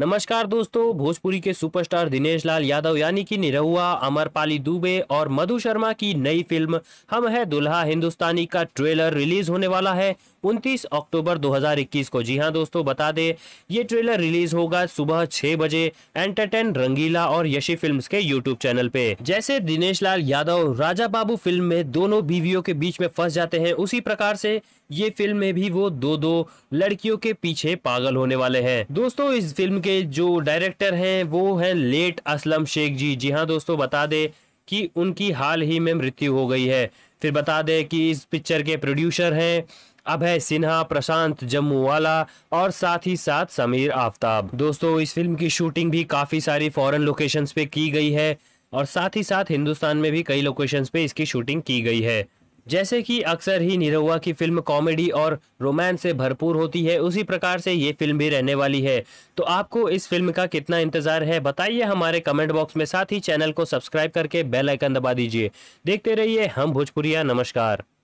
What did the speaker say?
नमस्कार दोस्तों भोजपुरी के सुपरस्टार दिनेश लाल यादव यानी कि निरहुआ अमरपाली दुबे और मधु शर्मा की नई फिल्म हम है दुल्हा हिंदुस्तानी का ट्रेलर रिलीज होने वाला है 29 अक्टूबर 2021 को जी हाँ दोस्तों बता दे ये ट्रेलर रिलीज होगा सुबह 6 बजे एंटरटेन रंगीला और यशी फिल्म्स के यूट्यूब चैनल पे जैसे दिनेश लाल यादव राजा बाबू फिल्म में दोनों बीवियों के बीच में फंस जाते हैं उसी प्रकार से ये फिल्म में भी वो दो दो लड़कियों के पीछे पागल होने वाले हैं दोस्तों इस फिल्म के जो डायरेक्टर हैं वो है लेट असलम शेख जी जी हाँ दोस्तों बता दें कि उनकी हाल ही में मृत्यु हो गई है फिर बता दें कि इस पिक्चर के प्रोड्यूसर हैं अभय सिन्हा प्रशांत जम्मू वाला और साथ ही साथ समीर आफ्ताब दोस्तों इस फिल्म की शूटिंग भी काफ़ी सारी फॉरेन लोकेशंस पे की गई है और साथ ही साथ हिंदुस्तान में भी कई लोकेशंस पे इसकी शूटिंग की गई है जैसे कि अक्सर ही निरहुआ की फिल्म कॉमेडी और रोमांस से भरपूर होती है उसी प्रकार से ये फिल्म भी रहने वाली है तो आपको इस फिल्म का कितना इंतजार है बताइए हमारे कमेंट बॉक्स में साथ ही चैनल को सब्सक्राइब करके बेल आइकन दबा दीजिए देखते रहिए हम भोजपुरिया नमस्कार